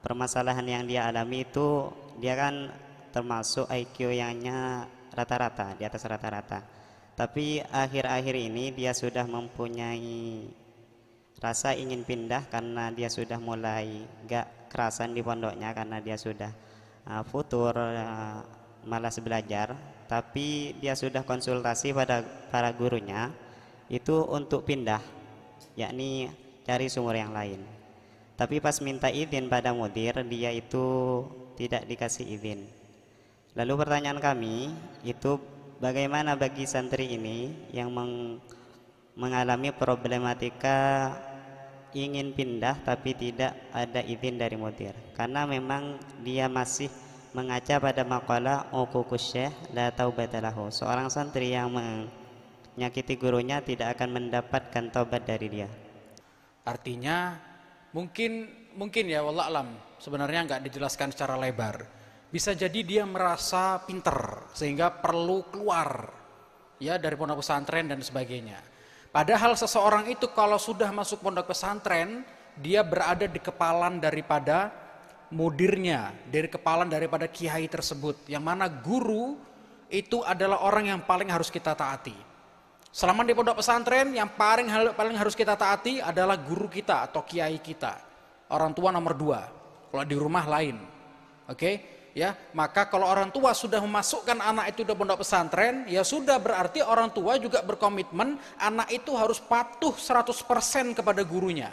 permasalahan yang dia alami itu dia kan termasuk IQ yangnya rata-rata di atas rata-rata tapi akhir-akhir ini dia sudah mempunyai rasa ingin pindah karena dia sudah mulai gak kerasan di pondoknya karena dia sudah uh, futur uh, malas belajar tapi dia sudah konsultasi pada para gurunya itu untuk pindah yakni cari sumur yang lain tapi pas minta izin pada mudir, dia itu tidak dikasih izin. Lalu pertanyaan kami itu bagaimana bagi santri ini yang meng mengalami problematika ingin pindah tapi tidak ada izin dari mudir karena memang dia masih mengaca pada makalah ukukus oh, syekh la taubatalahu seorang santri yang menyakiti gurunya tidak akan mendapatkan taubat dari dia artinya Mungkin mungkin ya wallah alam sebenarnya nggak dijelaskan secara lebar. Bisa jadi dia merasa pinter sehingga perlu keluar ya dari pondok pesantren dan sebagainya. Padahal seseorang itu kalau sudah masuk pondok pesantren, dia berada di kepalan daripada mudirnya, dari kepalan daripada kiai tersebut. Yang mana guru itu adalah orang yang paling harus kita taati. Selama di pondok pesantren yang paling paling harus kita taati adalah guru kita atau kiai kita. Orang tua nomor dua. Kalau di rumah lain. Oke? Okay? Ya, maka kalau orang tua sudah memasukkan anak itu di pondok pesantren, ya sudah berarti orang tua juga berkomitmen anak itu harus patuh 100% kepada gurunya.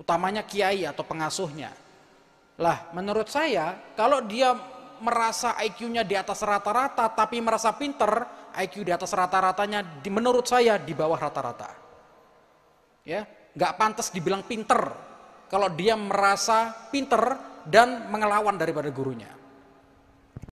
Utamanya kiai atau pengasuhnya. Lah, menurut saya kalau dia merasa IQ-nya di atas rata-rata tapi merasa pinter, IQ di atas rata-ratanya menurut saya di bawah rata-rata. Ya, nggak pantas dibilang pinter kalau dia merasa pinter dan mengelawan daripada gurunya.